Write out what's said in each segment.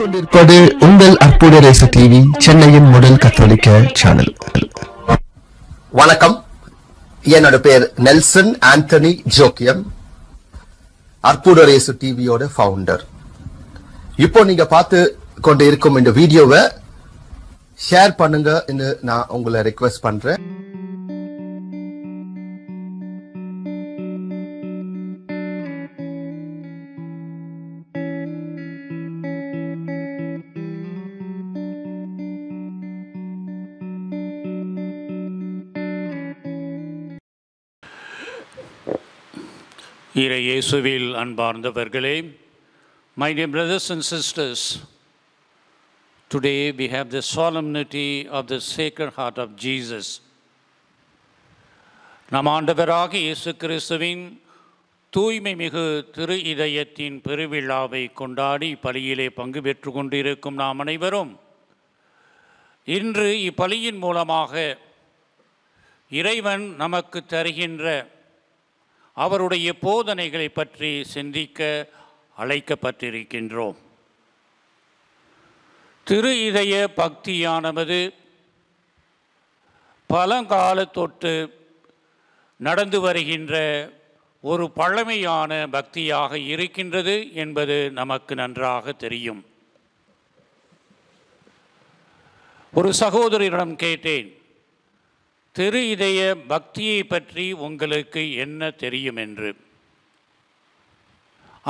கொண்டிருப்பது உங்கள் அற்புத ரேச டிவி சென்னையின் முதல் கத்தோலிக்க சேனல் வணக்கம் என்னோட பேர் நெல்சன் ஆண்டனி ஜோக்கியம் அற்புத ரேசு டிவியோட ஃபவுண்டர் இப்போ நீங்க பார்த்து கொண்டு இருக்கும் இந்த வீடியோவை ஷேர் பண்ணுங்க நான் உங்களை ரெக்வஸ்ட் பண்றேன் இறை இயேசுவில் அன்பார்ந்தவர்களே my dear brothers and sisters today we have the solemnity of the sacred heart of Jesus நம் ஆண்டவராக இயேசு கிறிஸ்துவின் தூய்மை மிகு திரு இதயத்தின் பெருவிழாவை கொண்டாடி பலியிலே பங்கு பெற்று கொண்டிருக்கும் நாம் அனைவரும் இன்று இப்பலியின் மூலமாக இறைவன் நமக்கு தருகின்ற அவருடைய போதனைகளை பற்றி சிந்திக்க அழைக்கப்பட்டிருக்கின்றோம் திரு இதய பக்தியானது பழங்காலத்தொட்டு நடந்து வருகின்ற ஒரு பழமையான பக்தியாக இருக்கின்றது என்பது நமக்கு நன்றாக தெரியும் ஒரு சகோதரியிடம் கேட்டேன் திரு இதய பக்தியை பற்றி உங்களுக்கு என்ன தெரியும் என்று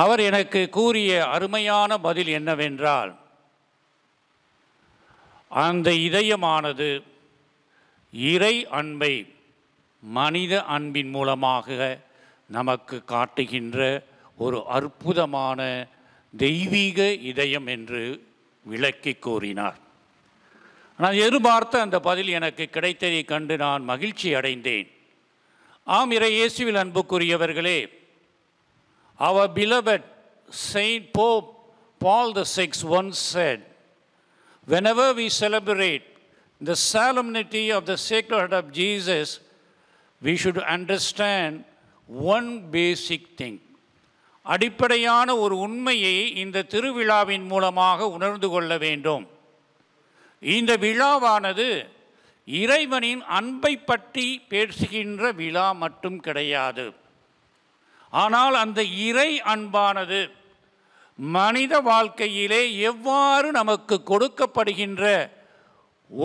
அவர் எனக்கு கூறிய அருமையான பதில் என்னவென்றால் அந்த இதயமானது இறை அன்பை மனித அன்பின் மூலமாக நமக்கு காட்டுகின்ற ஒரு அற்புதமான தெய்வீக இதயம் என்று விளக்கி கூறினார் நான் எதிர்பார்த்த அந்த பதில் எனக்கு கிடைத்ததை கண்டு நான் மகிழ்ச்சி அடைந்தேன் ஆம் இறை இயேசுவில் அன்புக்குரியவர்களே அவர் பிலபட் saint Pope Paul the sixth once said whenever we celebrate the solemnity of the Sacred Heart of Jesus we should understand one basic thing அடிப்படையான ஒரு உண்மையை இந்த திருவிழாவின் மூலமாக உணர்ந்து கொள்ள வேண்டும் இந்த விழாவானது இறைவனின் அன்பை பற்றி பேசுகின்ற விழா மட்டும் கிடையாது ஆனால் அந்த இறை அன்பானது மனித வாழ்க்கையிலே எவ்வாறு நமக்கு கொடுக்கப்படுகின்ற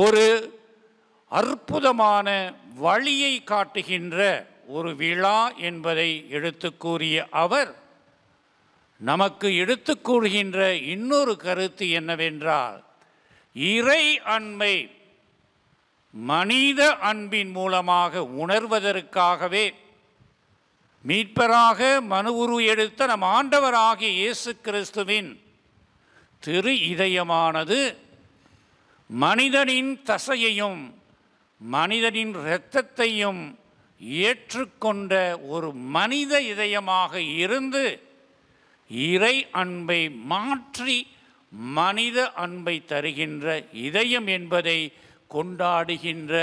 ஒரு அற்புதமான வழியை காட்டுகின்ற ஒரு விழா என்பதை எடுத்து கூறிய அவர் நமக்கு எடுத்து கூறுகின்ற இன்னொரு கருத்து என்னவென்றால் இறை அன்பை மனித அன்பின் மூலமாக உணர்வதற்காகவே மீட்பராக மனு உரு எடுத்த நம் ஆண்டவராகிய இயேசு கிறிஸ்துவின் திரு இதயமானது மனிதனின் தசையையும் மனிதனின் இரத்தத்தையும் ஏற்றுக்கொண்ட ஒரு மனித இதயமாக இருந்து இறை அன்பை மாற்றி மனித அன்பை தருகின்ற இதயம் என்பதை கொண்டாடுகின்ற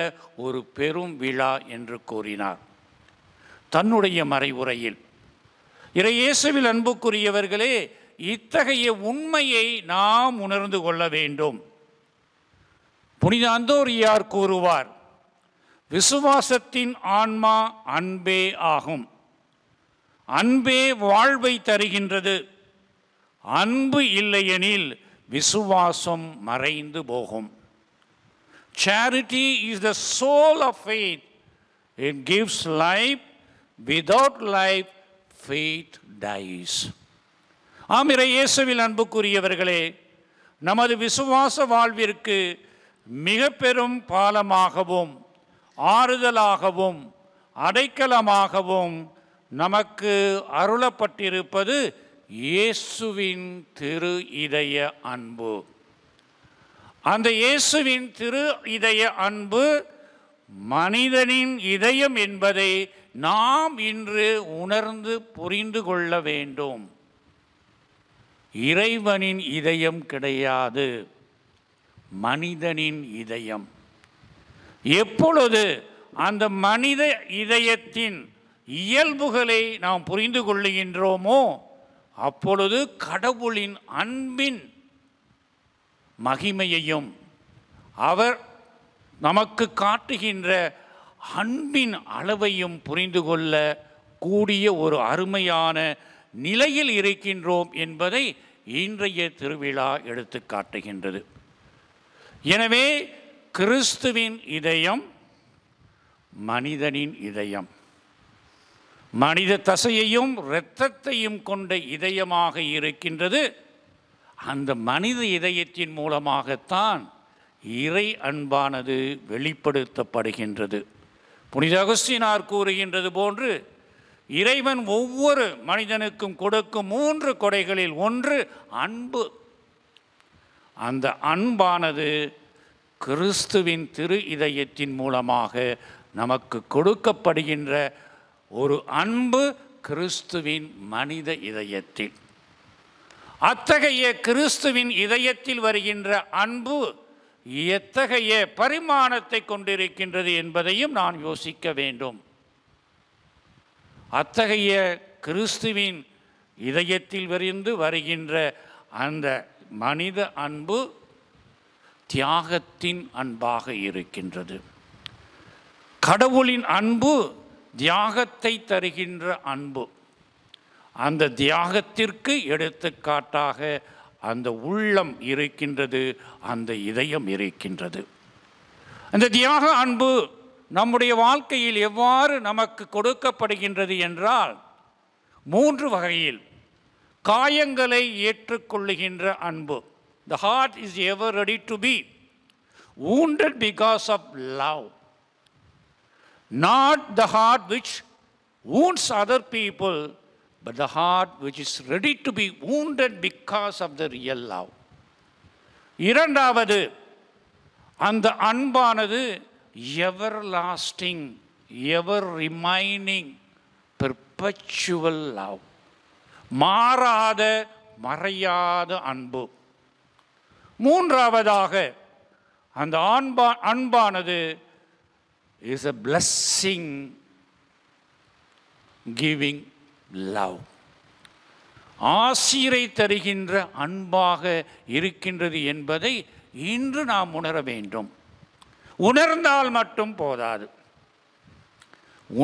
ஒரு பெரும் விழா என்று கூறினார் தன்னுடைய மறைவுரையில் இறையேசுவில் அன்புக்குரியவர்களே இத்தகைய உண்மையை நாம் உணர்ந்து கொள்ள வேண்டும் புனித யார் கூறுவார் விசுவாசத்தின் ஆன்மா அன்பே ஆகும் அன்பே வாழ்வை தருகின்றது அன்பு இல்லையெனில் விசுவாசம் மறைந்து போகும் charity is the soul of faith it gives life without life faith dies ஆமிர இயேசுவில் அன்புக்குரியவர்களே நமது விசுவாச வாழ்விற்கு மிக பெரும் பாலமாகவும் ஆறுதலாகவும் அடைக்கலமாகவும் நமக்கு அருளப்பட்டிருப்பது இயேசுவின் திரு இதய அன்பு அந்த இயேசுவின் திரு இதய அன்பு மனிதனின் இதயம் என்பதை நாம் இன்று உணர்ந்து புரிந்து கொள்ள வேண்டும் இறைவனின் இதயம் கிடையாது மனிதனின் இதயம் எப்பொழுது அந்த மனித இதயத்தின் இயல்புகளை நாம் புரிந்து கொள்ளுகின்றோமோ அப்பொழுது கடவுளின் அன்பின் மகிமையையும் அவர் நமக்கு காட்டுகின்ற அன்பின் அளவையும் புரிந்து கொள்ள கூடிய ஒரு அருமையான நிலையில் இருக்கின்றோம் என்பதை இன்றைய திருவிழா எடுத்து காட்டுகின்றது எனவே கிறிஸ்துவின் இதயம் மனிதனின் இதயம் மனித தசையையும் இரத்தத்தையும் கொண்ட இதயமாக இருக்கின்றது அந்த மனித இதயத்தின் மூலமாகத்தான் இறை அன்பானது வெளிப்படுத்தப்படுகின்றது புனித அகஸ்தினார் கூறுகின்றது போன்று இறைவன் ஒவ்வொரு மனிதனுக்கும் கொடுக்கும் மூன்று கொடைகளில் ஒன்று அன்பு அந்த அன்பானது கிறிஸ்துவின் திரு இதயத்தின் மூலமாக நமக்கு கொடுக்கப்படுகின்ற ஒரு அன்பு கிறிஸ்துவின் மனித இதயத்தில் அத்தகைய கிறிஸ்துவின் இதயத்தில் வருகின்ற அன்பு எத்தகைய பரிமாணத்தை கொண்டிருக்கின்றது என்பதையும் நான் யோசிக்க வேண்டும் அத்தகைய கிறிஸ்துவின் இதயத்தில் விரிந்து வருகின்ற அந்த மனித அன்பு தியாகத்தின் அன்பாக இருக்கின்றது கடவுளின் அன்பு தியாகத்தை தருகின்ற அன்பு அந்த தியாகத்திற்கு எடுத்துக்காட்டாக அந்த உள்ளம் இருக்கின்றது அந்த இதயம் இருக்கின்றது அந்த தியாக அன்பு நம்முடைய வாழ்க்கையில் எவ்வாறு நமக்கு கொடுக்கப்படுகின்றது என்றால் மூன்று வகையில் காயங்களை ஏற்றுக்கொள்ளுகின்ற அன்பு the heart is ever ready to be wounded because of love Not the heart which wounds other people, but the heart which is ready to be wounded because of the real love. இரண்டாவது அந்த அன்பானது everlasting ever remaining perpetual love மாறாத மறையாத அன்பு மூன்றாவதாக அந்த அன்பா அன்பானது is a blessing giving love ஆசீரை தருகின்ற அன்பாக இருக்கின்றது என்பதை இன்று நாம் உணர வேண்டும் உணர்ந்தால் மட்டும் போதாது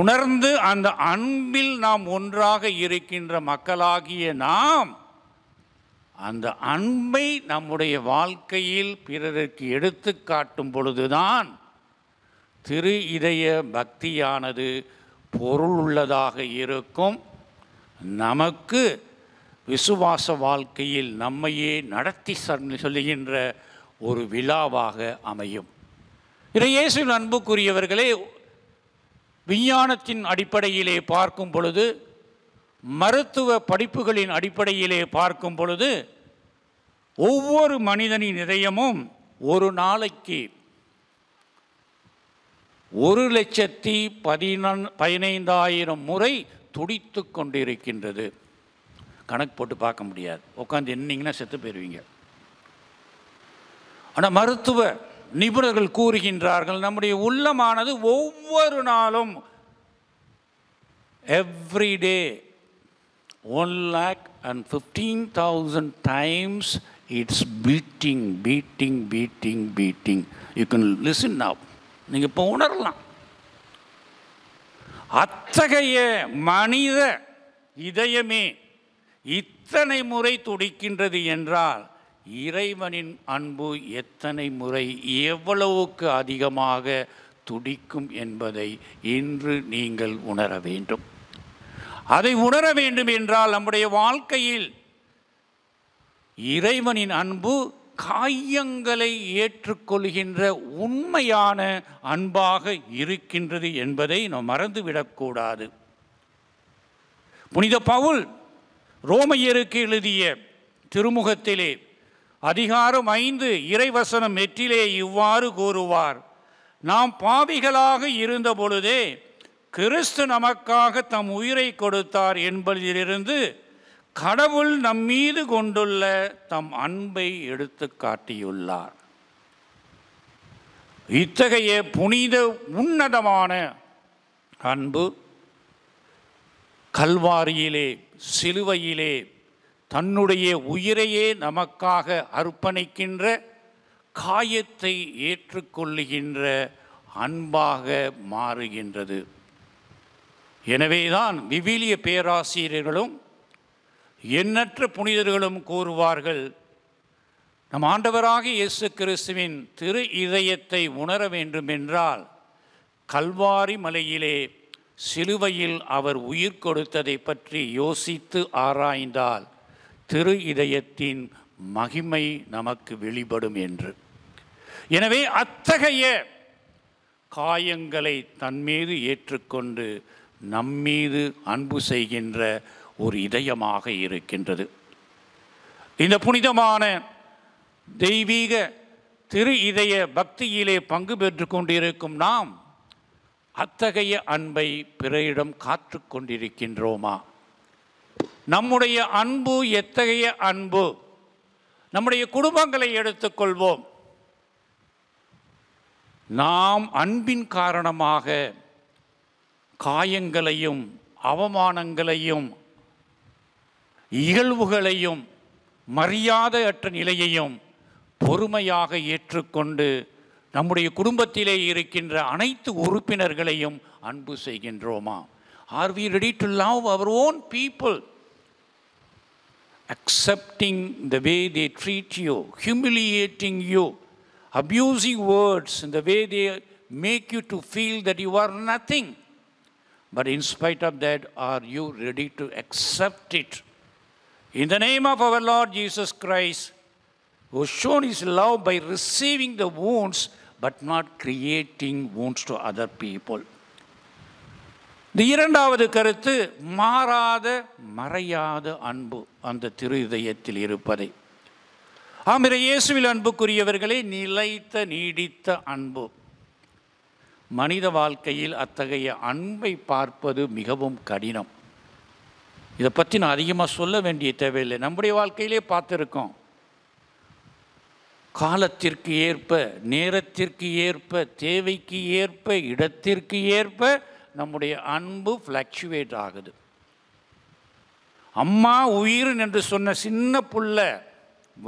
உணர்ந்து அந்த அன்பில் நாம் ஒன்றாக இருக்கின்ற மக்களாகிய நாம் அந்த அன்பை நம்முடைய வாழ்க்கையில் பிறருக்கு எடுத்து காட்டும் பொழுதுதான் திரு இதய பக்தியானது பொருள் உள்ளதாக இருக்கும் நமக்கு விசுவாச வாழ்க்கையில் நம்மையே நடத்தி சொல்லுகின்ற ஒரு விழாவாக அமையும் இதை இயேசு அன்புக்குரியவர்களே விஞ்ஞானத்தின் அடிப்படையிலே பார்க்கும் பொழுது மருத்துவ படிப்புகளின் அடிப்படையிலே பார்க்கும் பொழுது ஒவ்வொரு மனிதனின் இதயமும் ஒரு நாளைக்கு ஒரு லட்சத்தி பதினொன் பதினைந்தாயிரம் முறை துடித்து கொண்டிருக்கின்றது கணக்கு போட்டு பார்க்க முடியாது உட்காந்து என்னிங்கன்னா செத்து போயிடுவீங்க ஆனால் மருத்துவ நிபுணர்கள் கூறுகின்றார்கள் நம்முடைய உள்ளமானது ஒவ்வொரு நாளும் everyday one lakh and fifteen thousand times it's beating beating beating beating you can listen now நீங்கள் இப்போ உணரலாம் அத்தகைய மனித இதயமே இத்தனை முறை துடிக்கின்றது என்றால் இறைவனின் அன்பு எத்தனை முறை எவ்வளவுக்கு அதிகமாக துடிக்கும் என்பதை இன்று நீங்கள் உணர வேண்டும் அதை உணர வேண்டும் என்றால் நம்முடைய வாழ்க்கையில் இறைவனின் அன்பு காயங்களை ஏற்றுக்கொள்கின்ற உண்மையான அன்பாக இருக்கின்றது என்பதை நாம் மறந்துவிடக்கூடாது புனித பவுல் ரோமையருக்கு எழுதிய திருமுகத்திலே அதிகாரம் ஐந்து இறைவசனம் எட்டிலே இவ்வாறு கூறுவார் நாம் பாவிகளாக இருந்த பொழுதே கிறிஸ்து நமக்காக தம் உயிரை கொடுத்தார் என்பதிலிருந்து கடவுள் நம் மீது கொண்டுள்ள தம் அன்பை எடுத்து காட்டியுள்ளார் இத்தகைய புனித உன்னதமான அன்பு கல்வாரியிலே சிலுவையிலே தன்னுடைய உயிரையே நமக்காக அர்ப்பணிக்கின்ற காயத்தை ஏற்றுக்கொள்ளுகின்ற அன்பாக மாறுகின்றது எனவேதான் விவிலிய பேராசிரியர்களும் எண்ணற்ற புனிதர்களும் கூறுவார்கள் நம் ஆண்டவராக இயேசு கிறிஸ்துவின் திரு இதயத்தை உணர வேண்டும் என்றால் கல்வாரி மலையிலே சிலுவையில் அவர் உயிர் கொடுத்ததை பற்றி யோசித்து ஆராய்ந்தால் திரு இதயத்தின் மகிமை நமக்கு வெளிப்படும் என்று எனவே அத்தகைய காயங்களை தன்மீது ஏற்றுக்கொண்டு நம்மீது அன்பு செய்கின்ற ஒரு இதயமாக இருக்கின்றது இந்த புனிதமான தெய்வீக திரு இதய பக்தியிலே பங்கு பெற்று கொண்டிருக்கும் நாம் அத்தகைய அன்பை பிறரிடம் காத்து கொண்டிருக்கின்றோமா நம்முடைய அன்பு எத்தகைய அன்பு நம்முடைய குடும்பங்களை எடுத்துக்கொள்வோம் நாம் அன்பின் காரணமாக காயங்களையும் அவமானங்களையும் இகழ்வுகளையும் மரியாதையற்ற நிலையையும் பொறுமையாக ஏற்றுக்கொண்டு நம்முடைய குடும்பத்திலே இருக்கின்ற அனைத்து உறுப்பினர்களையும் அன்பு செய்கின்றோமா are we ready to love our own people accepting the way they treat you humiliating you abusing words இந்த way they make you to feel that you are nothing but in spite of that are you ready to accept it In the name of our Lord Jesus Christ, who shown his love by receiving the wounds but not creating wounds to other இந்த இரண்டாவது கருத்து மாறாத மறையாத அன்பு அந்த திருதயத்தில் இருப்பதை ஆமிர இயேசுவில் அன்புக்குரியவர்களே நிலைத்த நீடித்த அன்பு மனித வாழ்க்கையில் அத்தகைய அன்பை பார்ப்பது மிகவும் கடினம் இதை பற்றி நான் அதிகமாக சொல்ல வேண்டிய தேவையில்லை நம்முடைய வாழ்க்கையிலே பார்த்துருக்கோம் காலத்திற்கு ஏற்ப நேரத்திற்கு ஏற்ப தேவைக்கு ஏற்ப இடத்திற்கு ஏற்ப நம்முடைய அன்பு ஃப்ளக்சுவேட் ஆகுது அம்மா உயிர் என்று சொன்ன சின்ன புள்ள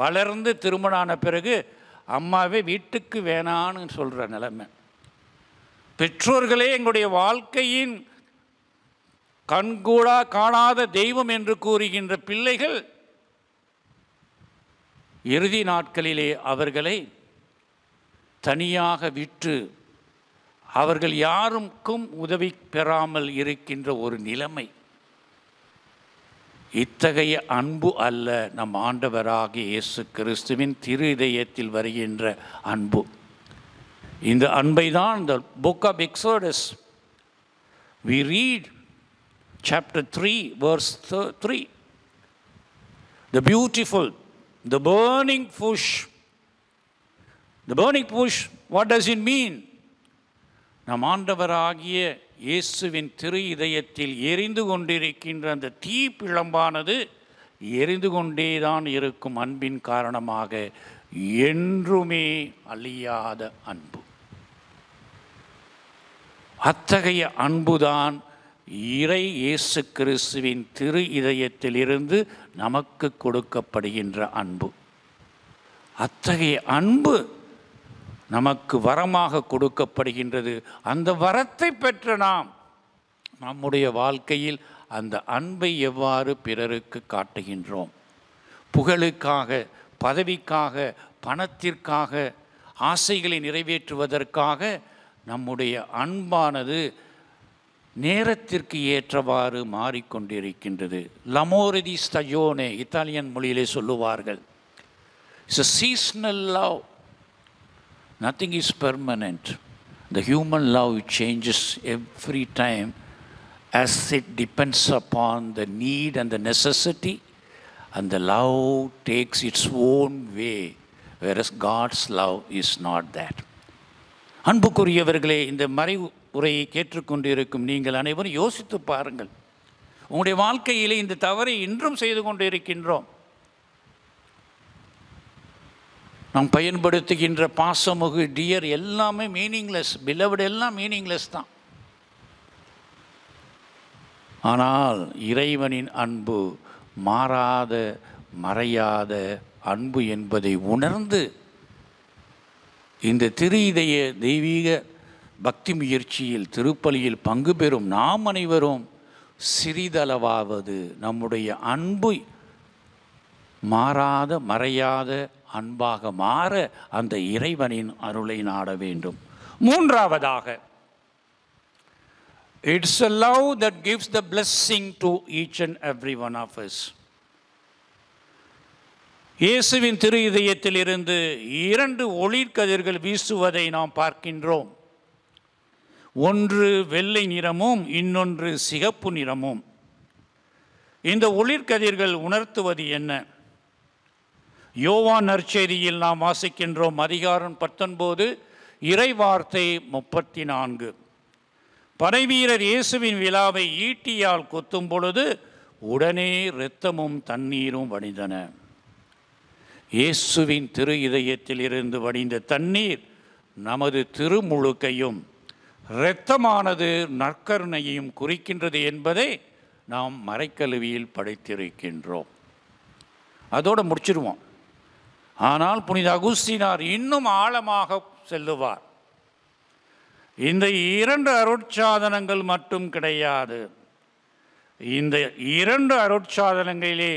வளர்ந்து திருமணான பிறகு அம்மாவே வீட்டுக்கு வேணான்னு சொல்கிற நிலைமை பெற்றோர்களே எங்களுடைய வாழ்க்கையின் கண்கூடா காணாத தெய்வம் என்று கூறுகின்ற பிள்ளைகள் இறுதி நாட்களிலே அவர்களை தனியாக விற்று அவர்கள் யாருக்கும் உதவி பெறாமல் இருக்கின்ற ஒரு நிலைமை இத்தகைய அன்பு அல்ல நம் ஆண்டவராகிய இயேசு கிறிஸ்துவின் திரு இதயத்தில் வருகின்ற அன்பு இந்த அன்பை தான் இந்த book of Exodus we read chapter 3, verse 3. The beautiful, the burning bush. The burning bush, what does it mean? நம் ஆண்டவராகிய இயேசுவின் திரு இதயத்தில் எரிந்து கொண்டிருக்கின்ற அந்த தீ பிழம்பானது எரிந்து கொண்டே தான் இருக்கும் அன்பின் காரணமாக என்றுமே அழியாத அன்பு அத்தகைய அன்புதான் இறை இயேசு கிறிஸ்துவின் திரு இதயத்திலிருந்து நமக்கு கொடுக்கப்படுகின்ற அன்பு அத்தகைய அன்பு நமக்கு வரமாக கொடுக்கப்படுகின்றது அந்த வரத்தை பெற்ற நாம் நம்முடைய வாழ்க்கையில் அந்த அன்பை எவ்வாறு பிறருக்கு காட்டுகின்றோம் புகழுக்காக பதவிக்காக பணத்திற்காக ஆசைகளை நிறைவேற்றுவதற்காக நம்முடைய அன்பானது நேரத்திற்கு ஏற்றவாறு மாறிக்கொண்டிருக்கின்றது லமோரிதி ஸ்தயோனே இத்தாலியன் மொழியிலே சொல்லுவார்கள் it's a seasonal love nothing is permanent the human love changes every time as it depends upon the need and the necessity and the love takes its own way whereas God's love is not that அன்புக்குரியவர்களே இந்த மறைவு உரையை கேட்டுக்கொண்டிருக்கும் நீங்கள் அனைவரும் யோசித்து பாருங்கள் உங்களுடைய வாழ்க்கையிலே இந்த தவறை இன்றும் செய்து கொண்டு இருக்கின்றோம் நாம் பயன்படுத்துகின்ற பாசமுகு டியர் எல்லாமே மீனிங்லெஸ் பிலவுட் எல்லாம் மீனிங்லெஸ் தான் ஆனால் இறைவனின் அன்பு மாறாத மறையாத அன்பு என்பதை உணர்ந்து இந்த திரு இதய தெய்வீக பக்தி முயற்சியில் திருப்பலியில் பங்கு பெறும் நாம் அனைவரும் சிறிதளவாவது நம்முடைய அன்பு மாறாத மறையாத அன்பாக மாற அந்த இறைவனின் அருளை நாட வேண்டும் மூன்றாவதாக it's a love that gives the blessing to each and every one of us இயேசுவின் திரு இதயத்தில் இருந்து இரண்டு ஒளிர்கதிர்கள் வீசுவதை நாம் பார்க்கின்றோம் ஒன்று வெள்ளை நிறமும் இன்னொன்று சிகப்பு நிறமும் இந்த ஒளிர்கதிர்கள் உணர்த்துவது என்ன யோவான் நற்செய்தியில் நாம் வாசிக்கின்றோம் அதிகாரம் பத்தொன்பது இறைவார்த்தை முப்பத்தி நான்கு படைவீரர் இயேசுவின் விழாவை ஈட்டியால் கொத்தும் பொழுது உடனே இரத்தமும் தண்ணீரும் வடிந்தன இயேசுவின் திரு இதயத்தில் இருந்து வடிந்த தண்ணீர் நமது திருமுழுக்கையும் இரத்தமானது நற்கருணையையும் குறிக்கின்றது என்பதை நாம் மறைக்கழுவியில் படைத்திருக்கின்றோம் அதோடு முடிச்சிருவோம் ஆனால் புனித அகுஸ்தினார் இன்னும் ஆழமாக செல்லுவார் இந்த இரண்டு அருட்சாதனங்கள் மட்டும் கிடையாது இந்த இரண்டு அருட்சாதனங்களிலே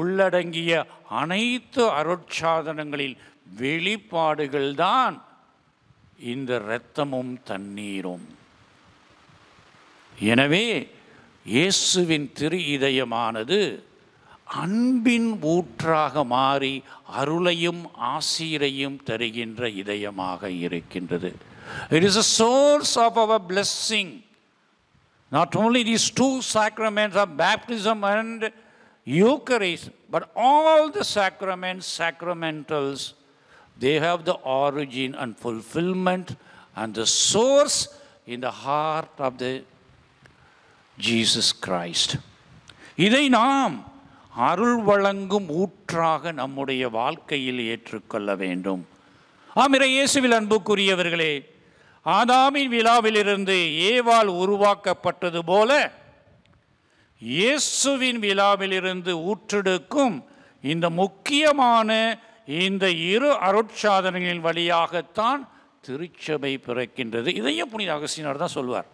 உள்ளடங்கிய அனைத்து அருட்சாதனங்களின் வெளிப்பாடுகள்தான் இந்த இரத்தமும் தண்ணீரும் எனவே இயேசுவின் திரு இதயமானது அன்பின் ஊற்றாக மாறி அருளையும் ஆசீரையும் தருகின்ற இதயமாக இருக்கின்றது it is a source of our blessing not only these two sacraments of baptism and Eucharist but all the sacraments sacramentals they have the origin and fulfilment and the source in the heart of the Jesus Christ இதை நாம் அருள் வழங்கும் ஊற்றாக நம்முடைய வாழ்க்கையில் ஏற்றுக்கொள்ள வேண்டும் ஆமிர இயேசுவில் அன்புக்குரியவர்களே ஆதாமின் விழாவிலிருந்து ஏவால் உருவாக்கப்பட்டது போல இயேசுவின் விழாவிலிருந்து ஊற்றெடுக்கும் இந்த முக்கியமான இந்த இரு அருட்சாதனங்களின் வழியாகத்தான் திருச்சபை பிறக்கின்றது இதையும் புனித அகஸ்தினார் தான் சொல்வார்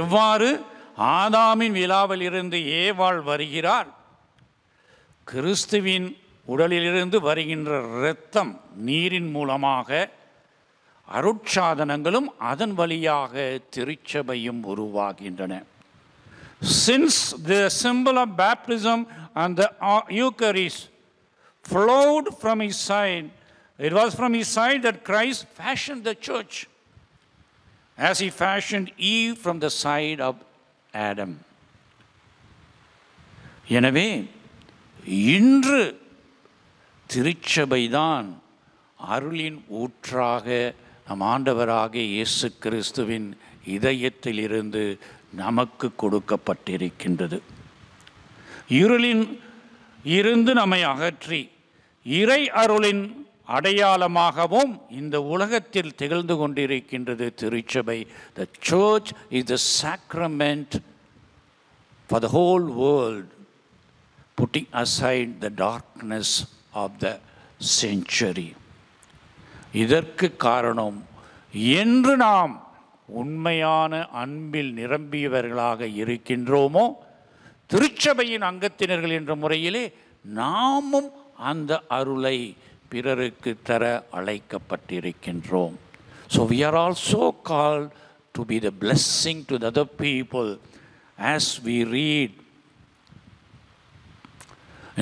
எவ்வாறு ஆதாமின் விழாவில் இருந்து ஏவாள் வருகிறார் கிறிஸ்துவின் உடலிலிருந்து வருகின்ற இரத்தம் நீரின் மூலமாக அருட்சாதனங்களும் அதன் வழியாக திருச்சபையும் உருவாகின்றன since the simple of baptism and the Eucharist flowed from his side. It was from his side that Christ fashioned the church as he fashioned Eve from the side of Adam எனவே இன்று திருச்சபைதான் அருளின் ஊற்றாக நம் ஆண்டவராக இயேசு கிறிஸ்துவின் இதயத்திலிருந்து நமக்கு கொடுக்கப்பட்டிருக்கின்றது இருளின் இருந்து நம்மை அகற்றி இறை அருளின் அடையாளமாகவும் இந்த உலகத்தில் திகழ்ந்து கொண்டிருக்கின்றது திருச்சபை the church is the sacrament for the whole world putting aside the darkness of the century இதற்கு காரணம் என்று நாம் உண்மையான அன்பில் நிரம்பியவர்களாக இருக்கின்றோமோ திருச்சபையின் அங்கத்தினர்கள் என்ற முறையிலே நாமும் அந்த அருளை பிறருக்கு தர அழைக்கப்பட்டிருக்கின்றோம் so we are also call to be the blessing to the other people as we read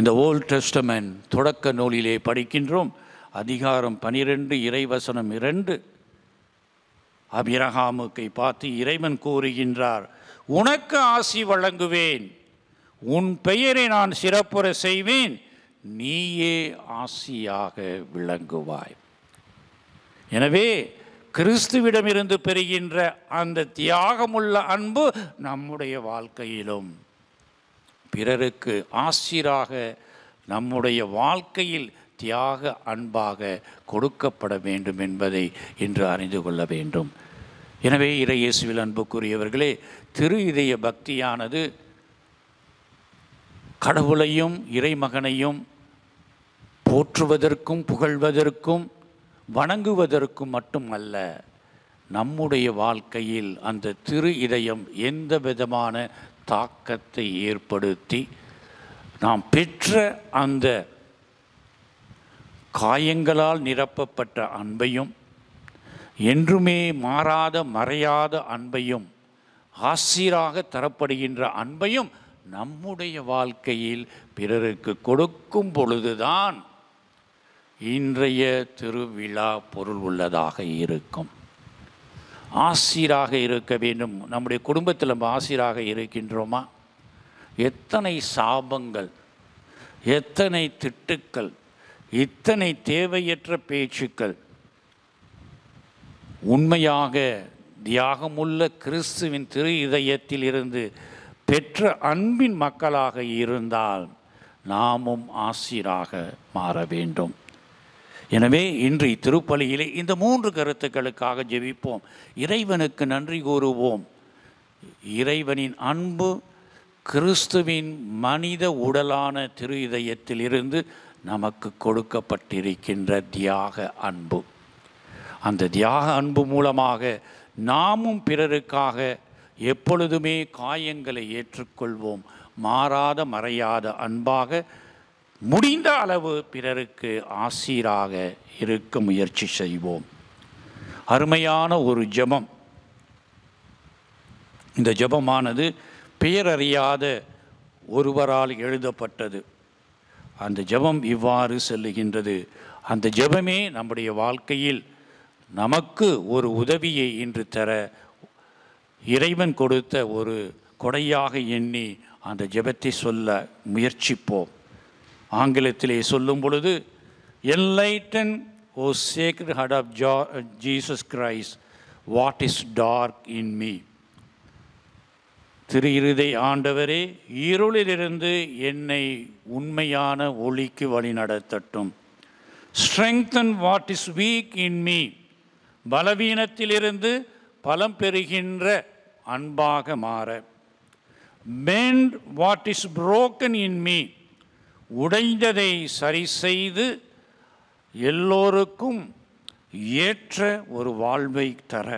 இந்த ஓல்ட் டெஸ்டமெண்ட் தொடக்க நூலிலே படிக்கின்றோம் அதிகாரம் பனிரெண்டு இறைவசனம் இரண்டு அபிரஹாமுக்கை பார்த்து இறைவன் கூறுகின்றார் உனக்கு ஆசி வழங்குவேன் உன் பெயரை நான் சிறப்புற செய்வேன் நீயே ஆசியாக விளங்குவாய் எனவே கிறிஸ்துவிடமிருந்து பெறுகின்ற அந்த தியாகமுள்ள அன்பு நம்முடைய வாழ்க்கையிலும் பிறருக்கு ஆசிராக நம்முடைய வாழ்க்கையில் தியாக அன்பாக கொடுக்கப்பட வேண்டும் என்பதை இன்று அறிந்து கொள்ள வேண்டும் எனவே இறையேசுவில் அன்புக்குரியவர்களே திரு இதய பக்தியானது கடவுளையும் இறைமகனையும் போற்றுவதற்கும் புகழ்வதற்கும் வணங்குவதற்கும் மட்டும் அல்ல நம்முடைய வாழ்க்கையில் அந்த திரு இதயம் எந்த விதமான தாக்கத்தை ஏற்படுத்தி நாம் பெற்ற அந்த காயங்களால் நிரப்பப்பட்ட அன்பையும் என்றுமே மாறாத மறையாத அன்பையும் ஆசிராக தரப்படுகின்ற அன்பையும் நம்முடைய வாழ்க்கையில் பிறருக்கு கொடுக்கும் பொழுதுதான் இன்றைய திருவிழா பொருள் உள்ளதாக இருக்கும் ஆசிராக இருக்க வேண்டும் நம்முடைய குடும்பத்தில் நம்ம ஆசிராக இருக்கின்றோமா எத்தனை சாபங்கள் எத்தனை திட்டுக்கள் இத்தனை தேவையற்ற பேச்சுக்கள் உண்மையாக தியாகமுள்ள கிறிஸ்துவின் திரு இதயத்தில் இருந்து பெற்ற அன்பின் மக்களாக இருந்தால் நாமும் ஆசிராக மாற வேண்டும் எனவே இன்று திருப்பலியிலே இந்த மூன்று கருத்துக்களுக்காக ஜெபிப்போம் இறைவனுக்கு நன்றி கூறுவோம் இறைவனின் அன்பு கிறிஸ்துவின் மனித உடலான திரு இதயத்திலிருந்து நமக்கு கொடுக்கப்பட்டிருக்கின்ற தியாக அன்பு அந்த தியாக அன்பு மூலமாக நாமும் பிறருக்காக எப்பொழுதுமே காயங்களை ஏற்றுக்கொள்வோம் மாறாத மறையாத அன்பாக முடிந்த அளவு பிறருக்கு ஆசீராக இருக்க முயற்சி செய்வோம் அருமையான ஒரு ஜபம் இந்த ஜபமானது பெயரறியாத ஒருவரால் எழுதப்பட்டது அந்த ஜபம் இவ்வாறு செல்லுகின்றது அந்த ஜபமே நம்முடைய வாழ்க்கையில் நமக்கு ஒரு உதவியை இன்று தர இறைவன் கொடுத்த ஒரு கொடையாக எண்ணி அந்த ஜபத்தை சொல்ல முயற்சிப்போம் ஆங்கிலத்திலே சொல்லும் பொழுது enlighten O sacred heart of ஜா Jesus Christ what is dark in me திரு இருதை ஆண்டவரே இருளிலிருந்து என்னை உண்மையான ஒளிக்கு வழிநடத்தட்டும் strengthen what is weak in me பலவீனத்திலிருந்து பலம் பெறுகின்ற அன்பாக மாற mend what is broken in me உடைந்ததை சரி செய்து எல்லோருக்கும் ஏற்ற ஒரு வாழ்வை தர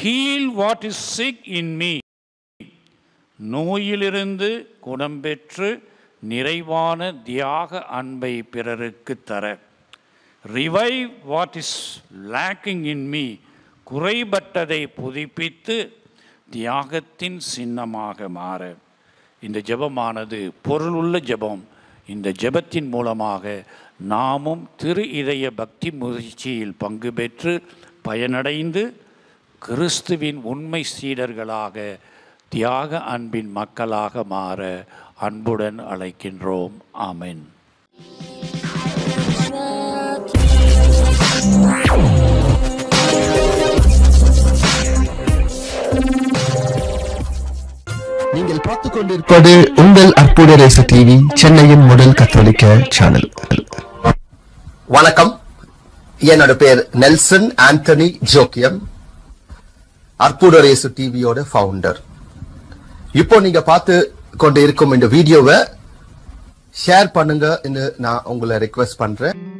heal what is sick in me நோயிலிருந்து குணம் பெற்று நிறைவான தியாக அன்பை பிறருக்கு தர revive what is lacking in me குறைபட்டதை புதுப்பித்து தியாகத்தின் சின்னமாக மாற இந்த ஜெபமானது பொருளுள்ள ஜெபம் இந்த ஜெபத்தின் மூலமாக நாமும் திரு இதய பக்தி முயற்சியில் பங்கு பெற்று பயனடைந்து கிறிஸ்துவின் உண்மை சீடர்களாக தியாக அன்பின் மக்களாக மாற அன்புடன் அழைக்கின்றோம் ஆமென் கொண்டிருப்பது உங்கள் அற்புத ரேச டிவி சென்னையின் முதல் கத்தோலிக்க சேனல் வணக்கம் என்னோட பேர் நெல்சன் ஆண்டனி ஜோக்கியம் அற்புத ரேசு டிவியோட ஃபவுண்டர் இப்போ நீங்க பார்த்து கொண்டு இருக்கும் இந்த வீடியோவை ஷேர் பண்ணுங்க நான் உங்களை ரெக்வஸ்ட் பண்றேன்